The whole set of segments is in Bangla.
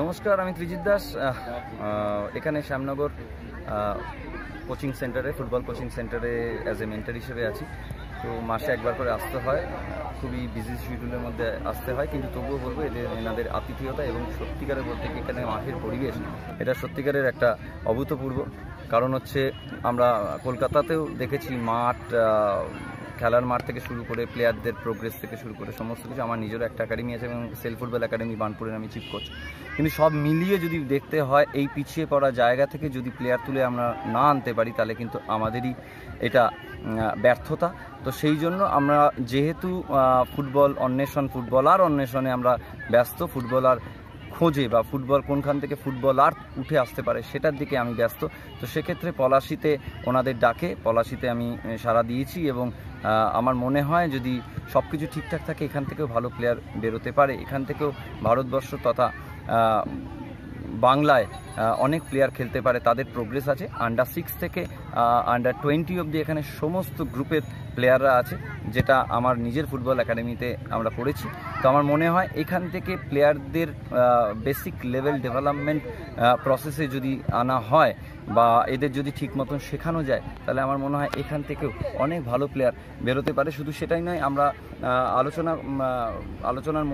নমস্কার আমি ত্রিজিৎ দাস এখানে শ্যামনগর কোচিং সেন্টারে ফুটবল কোচিং সেন্টারে অ্যাজ এ মেন্টার হিসেবে আছি তো মাসে একবার করে আসতে হয় খুবই বিজি শিডিউলের মধ্যে আসতে হয় কিন্তু তবুও বলবো এদের এনাদের আতিথেয়তা এবং সত্যিকারের বলতে এখানে মাঠের পরিবেশ এটা সত্যিকারের একটা অভূতপূর্ব কারণ হচ্ছে আমরা কলকাতাতেও দেখেছি মাঠ খেলার মাঠ থেকে শুরু করে প্লেয়ারদের প্রোগ্রেস থেকে শুরু করে সমস্ত কিছু আমার নিজের একটা একাডেমি আছে এবং সেল ফুটবল একাডেমি বানপুরের আমি চিফ কোচ কিন্তু সব মিলিয়ে যদি দেখতে হয় এই পিছিয়ে পড়া জায়গা থেকে যদি প্লেয়ার তুলে আমরা না আনতে পারি তাহলে কিন্তু আমাদেরই এটা ব্যর্থতা তো সেই জন্য আমরা যেহেতু ফুটবল অন্বেষণ ফুটবলার অন্বেষণে আমরা ব্যস্ত ফুটবলার খোঁজে বা ফুটবল কোনখান থেকে ফুটবল আর উঠে আসতে পারে সেটার দিকে আমি ব্যস্ত তো সেক্ষেত্রে পলাশিতে ওনাদের ডাকে পলাশিতে আমি সাড়া দিয়েছি এবং আমার মনে হয় যদি সব কিছু ঠিকঠাক থাকে এখান থেকেও ভালো প্লেয়ার বেরোতে পারে এখান থেকেও ভারতবর্ষ তথা বাংলায় অনেক প্লেয়ার খেলতে পারে তাদের প্রোগ্রেস আছে আন্ডার সিক্স থেকে আন্ডার টোয়েন্টি অবধি এখানে সমস্ত গ্রুপের প্লেয়াররা আছে যেটা আমার নিজের ফুটবল একাডেমিতে আমরা পড়েছি তো আমার মনে হয় এখান থেকে প্লেয়ারদের বেসিক লেভেল ডেভেলপমেন্ট প্রসেসে যদি আনা হয় বা এদের যদি ঠিক মতন শেখানো যায় তাহলে আমার মনে হয় এখান থেকেও অনেক ভালো প্লেয়ার বেরোতে পারে শুধু সেটাই নয় আমরা আলোচনা আলোচনার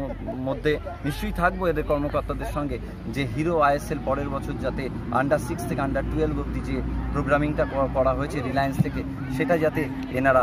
মধ্যে নিশ্চয়ই থাকবো এদের কর্মকর্তাদের সঙ্গে যে হিরো আইএসএল পরের বছর যাতে আন্ডার সিক্স থেকে আন্ডার টুয়েলভ অব্দি যে প্রোগ্রামিংটা করা হয়েছে রিলায়েন্স থেকে সেটা যাতে এনারা